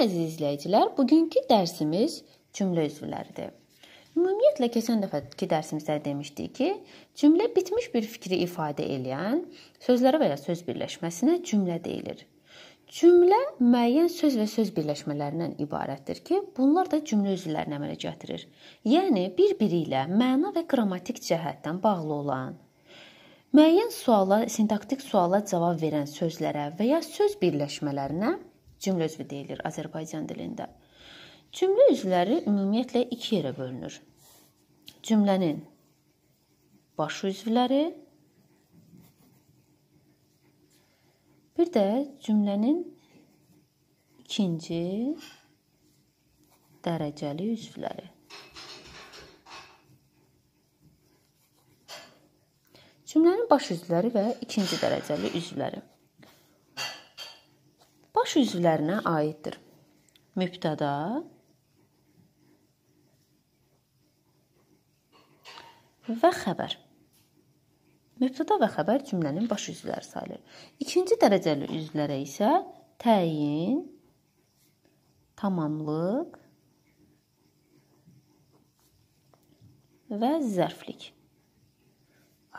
Salam əziz izləyicilər. Bugünkü dərsimiz cümlə üzvləridir. Ümumiyyətlə keçən dəfəki dərsimizdə demişdik ki, cümlə bitmiş bir fikri ifadə edən sözlərə və ya söz birləşməsinə cümlə deyilir. Cümlə müəyyən söz və söz birləşmələrindən ibarətdir ki, bunlar da cümlə üzvlərini əmələ gətirir. Yəni bir-biri ilə məna və qrammatik cəhətdən bağlı olan müəyyən suala, sintaktik suala cavab verən sözlərə və ya söz birləşmələrinə cümlə üzvü deyilir Azərbaycan dilində. Cümlə üzvləri ümumiyyətlə 2 yerə bölünür. Cümlənin baş üzvləri bir də cümlənin ikinci dərəcəli üzvləri. Cümlənin baş üzvləri və ikinci dərəcəli üzvləri. Baxış üzvlərinə aiddir. Mübtəda və xəbər. Mübtəda və xəbər cümlənin baş üzvləri sayılır. İkinci dərəcəli üzvlərə isə təyin, tamamlıq və zərflik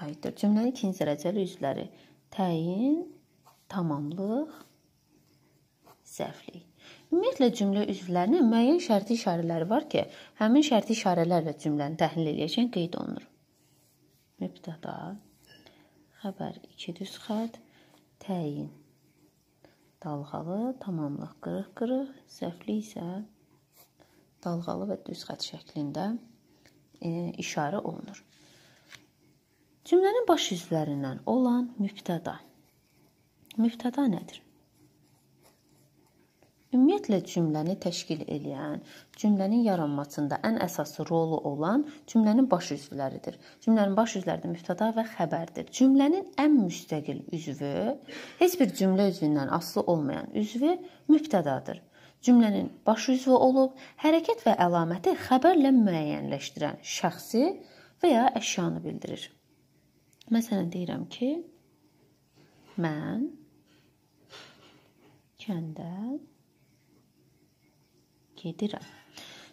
aiddir. Cümlənin ikinci dərəcəli üzvləri təyin, tamamlıq zəiflik. Ümumiyyətlə cümlə üzvlərinin müəyyən şərti işarələri var ki, həmin şərti işarələrlə cümləni təhlil edəcək qeyd olunur. Mübtəda, xəbər 2 düz xətt, təyin. Dalğalı, tamamlıq qırıq-qırıq, zəiflik isə dalğalı və düz xətt şəklində e, işarə olunur. Cümlənin baş üzvlərindən olan mübtəda. Mübtəda nədir? Ümumiyyətlə cümləni təşkil edən, cümlənin yaranmasında ən əsas rolu olan cümlənin baş üzvləridir. Cümlənin baş üzvləri də mübtəda və xəbərdir. Cümlənin ən müstəqil üzvü heç bir cümlə üzvündən asılı olmayan üzvü mübtədadır. Cümlənin baş üzvü olub hərəkət və əlaməti xəbərlə müəyyənləşdirən şəxsi və ya əşyanı bildirir. Məsələn deyirəm ki, mən kəndə gedirəm.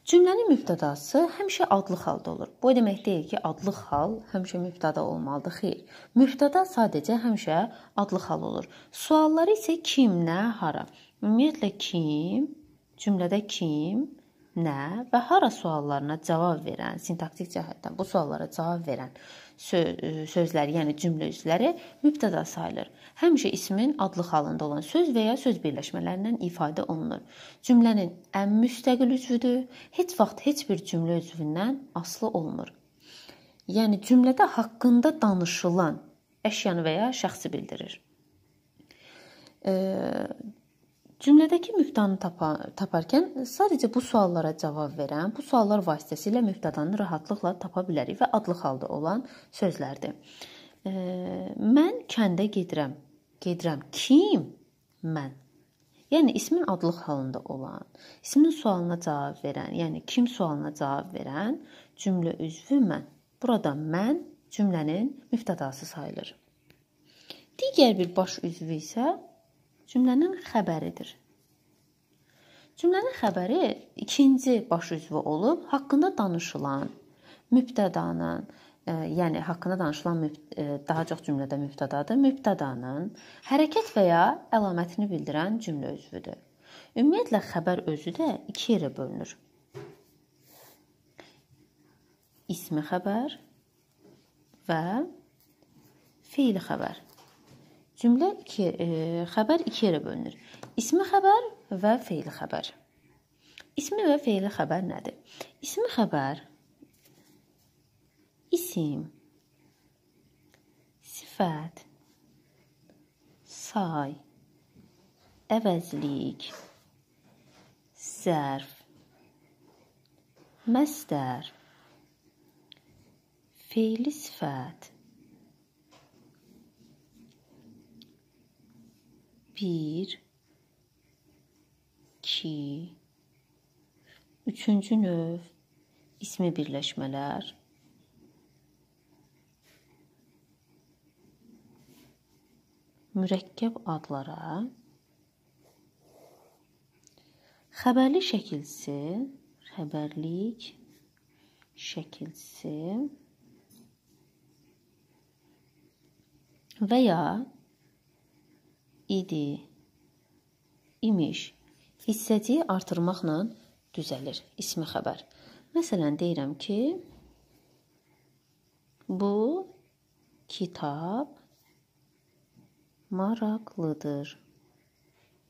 Cümlənin mübtədası həmişə adlı halda olur. Bu demək deyil ki, adlı hal həmişə mübtəda olmalıdır. Xeyr. Mübtəda sadəcə həmişə adlı hal olur. Sualları isə kim, nə, hara. Ümumiyyətlə kim, cümlədə kim, nə və hara suallarına cavab verən, sintaktik cəhətdən bu suallara cavab verən söz, e, sözləri, yəni cümlə üzvləri mübtəda sayılır. Həmişə ismin adlı halında olan söz və ya söz birləşmələrindən ifadə olunur. Cümlənin ən müstəqil üzvüdür. Heç vaxt heç bir cümlə üzvündən aslı olmur. Yəni cümlədə haqqında danışılan əşyanı və ya şəxsi bildirir. E, Cümlədəki mübtanı tapa, taparkən sadəcə bu suallara cavab verən, bu suallar vasitəsilə mübtadanı rahatlıqla tapa bilərik və adlı halda olan sözlərdir. E, mən kəndə gedirəm. Gedirəm. Kim? Mən. Yəni ismin adlıq halında olan, ismin sualına cavab verən, yəni kim sualına cavab verən cümlə üzvü mən. Burada mən cümlənin müftədası sayılır. Digər bir baş üzvü isə cümlənin xəbəridir. Cümlənin xəbəri ikinci baş üzvü olub haqqında danışılan mübtədanın, ə, e, yəni haqqında danışılan mübt e, daha çox cümlədə mübtədadır. Mübtədanın hərəkət və ya əlamətini bildirən cümlə üzvüdür. Ümumiyyətlə xəbər özü də iki yerə bölünür. İsmi xəbər və feil xəbər. Cümlə iki e, xəbər iki yerə bölünür. İsmi xəbər və feili xəbər. İsmi və feili xəbər nədir? İsmi xəbər isim, sifət, say, əvəzlik, zərf, məstər, feili sifət bir, iki, üçüncü növ ismi birləşmələr. Mürəkkəb adlara xəbərli şəkilsi, xəbərlik şəkilsi və ya idi, imiş hissəciyi artırmaqla düzəlir ismi xəbər. Məsələn deyirəm ki, bu kitab maraqlıdır.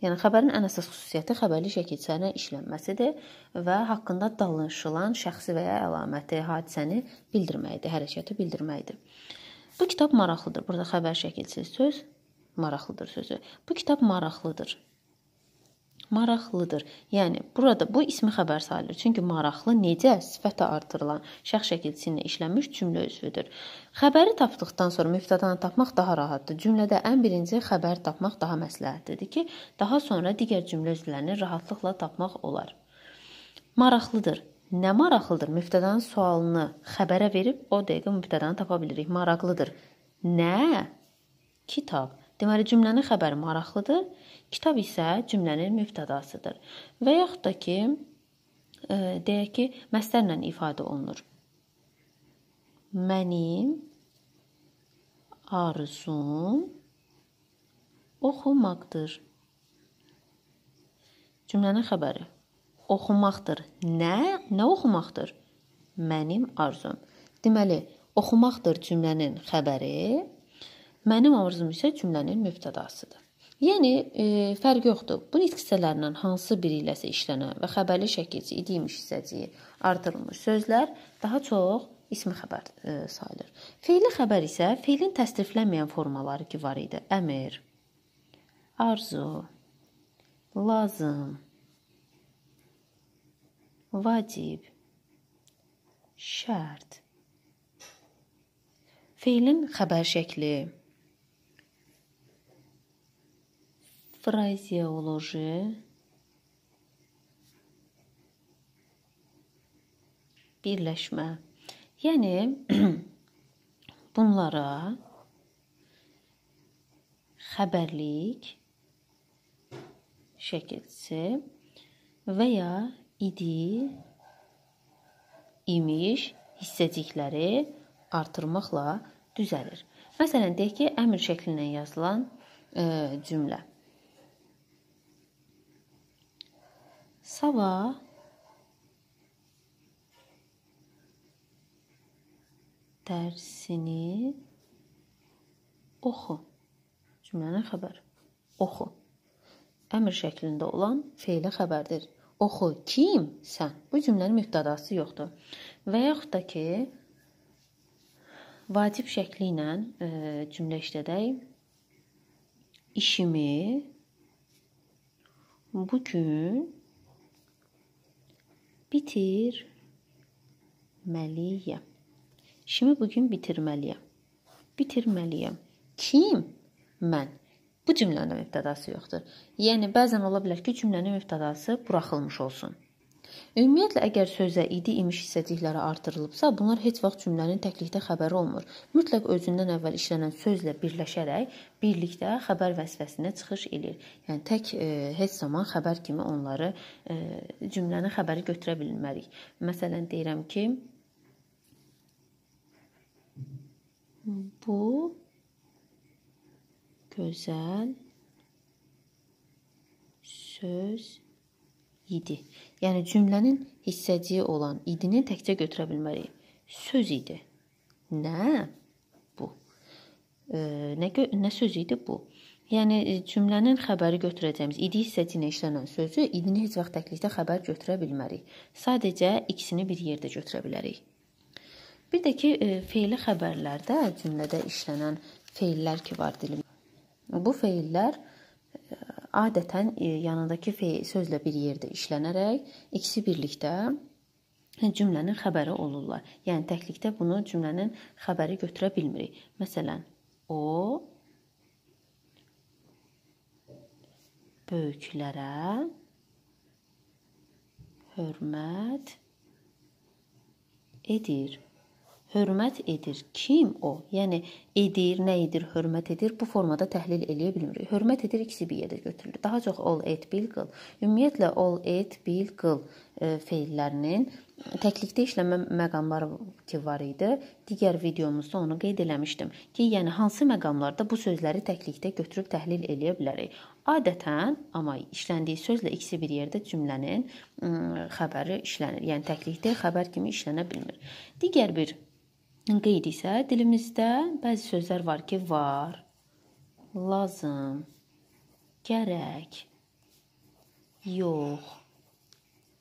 Yəni xəbərin ən əsas xüsusiyyəti xəbərli şəkilçənin işlənməsidir və haqqında danışılan şəxsi və ya əlaməti, hadisəni bildirməkdir, hərəkəti bildirməkdir. Bu kitab maraqlıdır. Burada xəbər şəkilçi söz maraqlıdır sözü. Bu kitab maraqlıdır. Maraqlıdır. Yəni burada bu ismi xəbər sayılır. Çünki maraqlı necə sifətə artırılan şəxs şəkilçisinə işlənmiş cümlə üzvüdür. Xəbəri tapdıqdan sonra müftədanı tapmaq daha rahatdır. Cümlədə ən birinci xəbər tapmaq daha məsləhətlidir ki, daha sonra digər cümlə üzvlərini rahatlıqla tapmaq olar. Maraqlıdır. Nə maraqlıdır? Müftədanın sualını xəbərə verib o dəqiqə müftədanı tapa bilirik. Maraqlıdır. Nə? Kitab. Deməli cümlənin xəbəri maraqlıdır. Kitab isə cümlənin mübtədasıdır. Və yaxud da ki e, deyək ki, məsdərlə ifadə olunur. Mənim arzum oxumaqdır. Cümlənin xəbəri oxumaqdır. Nə? Nə oxumaqdır? Mənim arzum. Deməli, oxumaqdır cümlənin xəbəri Mənim arzum isə cümlənin mübtədasıdır. Yəni e, fərq yoxdur. Bu nitq hissələrindən hansı biri iləsə işlənə və xəbərli şəkildə idiymiş hissəciyi artırılmış sözlər daha çox ismi xəbər e, sayılır. Feili xəbər isə feilin təsdiflənməyən formaları ki var idi. Əmr, arzu, lazım, vacib, şərt. Feilin xəbər şəkli frazeoloji birləşmə. Yəni bunlara xəbərlik şəkilsi və ya idi imiş hissəcikləri artırmaqla düzəlir. Məsələn, deyək ki, əmr şəkli ilə yazılan e, cümlə. Sabah dərsini oxu. Cümlənin xəbəri. Oxu. Əmr şəklində olan feilə xəbərdir. Oxu kim sən? Bu cümlənin mübtədası yoxdur. Və yaxud da ki vacib şəkli ilə e, cümlə işlədək. İşimi bu gün bitirməliyəm. İşimi bu gün bitirməliyəm. Bitirməliyəm. Kim? Mən. Bu cümlənin mübtədası yoxdur. Yəni bəzən ola bilər ki, cümlənin mübtədası buraxılmış olsun. Ümumiyyətlə, əgər sözə idi imiş hissəcikləri artırılıbsa, bunlar heç vaxt cümlənin təklikdə xəbəri olmur. Mütləq özündən əvvəl işlənən sözlə birləşərək birlikdə xəbər vəsvəsinə çıxış eləyir. Yəni tək e, heç zaman xəbər kimi onları e, cümlənin xəbəri götürə bilmərik. Məsələn deyirəm ki, bu gözəl söz idi. Yəni cümlənin hissəciyi olan idini təkcə götürə bilmərik. Söz idi. Nə? Bu. E, nə nə söz idi bu? Yəni e, cümlənin xəbəri götürəcəyimiz idi hissəciyinə işlənən sözü idini heç vaxt təklikdə xəbər götürə bilmərik. Sadəcə ikisini bir yerdə götürə bilərik. Bir də ki, e, feili xəbərlərdə cümlədə işlənən feillər ki var dilim. Bu feillər e, adətən e, yanındakı feil sözlə bir yerdə işlənərək ikisi birlikdə cümlənin xəbəri olurlar. Yəni təklikdə bunu cümlənin xəbəri götürə bilmirik. Məsələn, o böyüklərə hörmət edir hörmət edir. Kim o? Yəni edir, nə edir, hörmət edir. Bu formada təhlil eləyə bilmirik. Hörmət edir ikisi bir yerdə götürülür. Daha çox ol, et, bil, qıl. Ümumiyyətlə ol, et, bil, qıl e, feillərinin təklikdə işləmə məqamları ki var idi. Digər videomuzda onu qeyd eləmişdim ki, yəni hansı məqamlarda bu sözləri təklikdə götürüb təhlil eləyə bilərik. Adətən amma işləndiyi sözlə ikisi bir yerdə cümlənin ə, xəbəri işlənir. Yəni təklikdə xəbər kimi işlənə bilmir. Digər bir qeyd isə dilimizdə bəzi sözlər var ki, var, lazım, gərək, yox,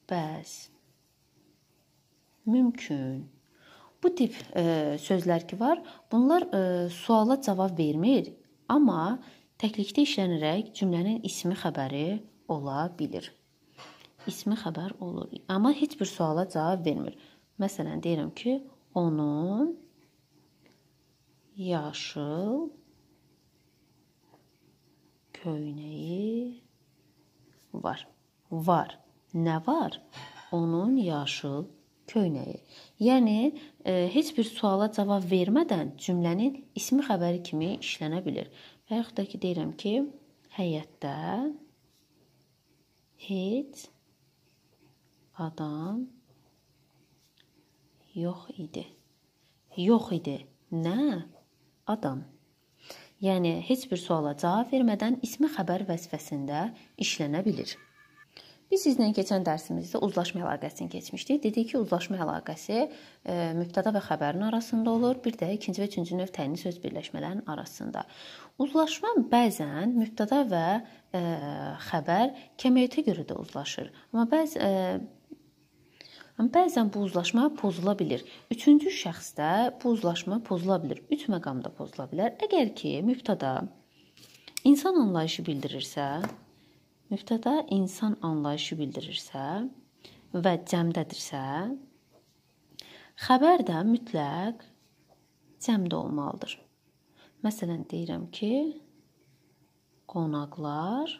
bəs mümkün. Bu tip e, sözlər ki var, bunlar e, suala cavab vermir, amma təklikdə işlənərək cümlənin ismi xəbəri ola bilər. İsmi xəbər olur, amma heç bir suala cavab vermir. Məsələn deyirəm ki, onun yaşıl köynəyi var. Var. Nə var? Onun yaşıl köynəyi. Yəni e, heç bir suala cavab vermədən cümlənin ismi xəbəri kimi işlənə bilir. Və yaxud da ki deyirəm ki, həyətdə heç adam yox idi. Yox idi. Nə? Adam. Yəni heç bir suala cavab vermədən ismi xəbər vəzifəsində işlənə bilir. Biz sizlə keçən dərsimizdə uzlaşma əlaqəsini keçmişdik. Dedik ki, uzlaşma əlaqəsi e, mübtəda və xəbərin arasında olur, bir də ikinci və üçüncü növ təyinli söz birləşmələrinin arasında. Uzlaşma bəzən mübtəda və e, xəbər kəmiyyətə görə də uzlaşır. Amma bəzi e, Amma bəzən bu uzlaşma pozula bilər. Üçüncü şəxsdə bu uzlaşma pozula bilər. 3 məqamda pozula bilər. Əgər ki, mübtəda insan anlayışı bildirirsə, müftəda insan anlayışı bildirirsə və cəmdədirsə, xəbər də mütləq cəmdə olmalıdır. Məsələn deyirəm ki, qonaqlar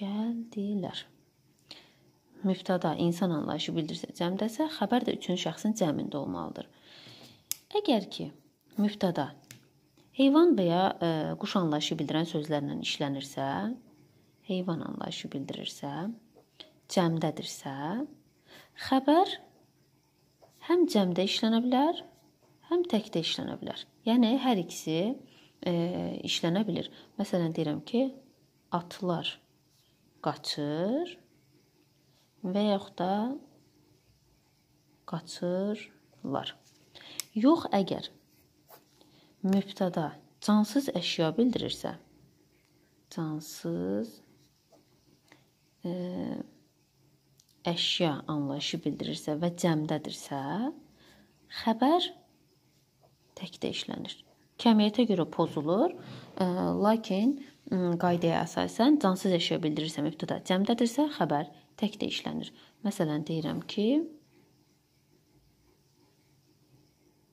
gəldilər. Mübtəda insan anlayışı bildirsə cəmdəsə, xəbər də üçüncü şəxsin cəmində olmalıdır. Əgər ki mübtəda Heyvan və ya ə, e, quş anlayışı bildirən sözlərlə işlənirsə, heyvan anlayışı bildirirsə, cəmdədirsə, xəbər həm cəmdə işlənə bilər, həm təkdə işlənə bilər. Yəni hər ikisi ə, e, işlənə bilər. Məsələn deyirəm ki, atlar qaçır və yaxud da qaçırlar. Yox əgər mübtəda cansız əşya bildirirsə, cansız ə, e, əşya anlayışı bildirirsə və cəmdədirsə, xəbər təkdə işlənir. Kəmiyyətə görə pozulur, ə, e, lakin qaydaya əsasən cansız əşya bildirirsə mübtəda, cəmdədirsə xəbər təkdə işlənir. Məsələn deyirəm ki,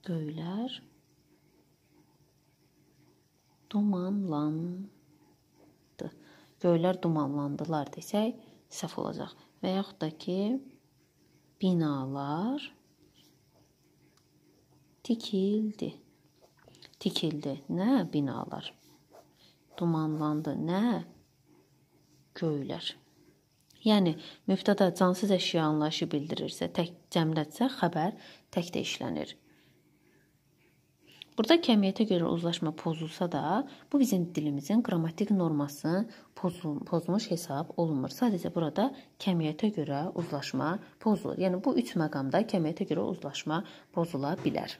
göylər dumanlandı. Göylər dumanlandılar desək səhv olacaq. Və yaxud da ki binalar tikildi. Tikildi. Nə binalar? Dumanlandı. Nə? Göylər. Yəni mübtəda cansız əşya anlayışı bildirirsə, tək cəmlədirsə xəbər tək də işlənir. Burada kəmiyyətə görə uzlaşma pozulsa da, bu bizim dilimizin qrammatik norması pozul pozmuş hesab olunmur. Sadəcə burada kəmiyyətə görə uzlaşma pozulur. Yəni bu üç məqamda kəmiyyətə görə uzlaşma pozula bilər.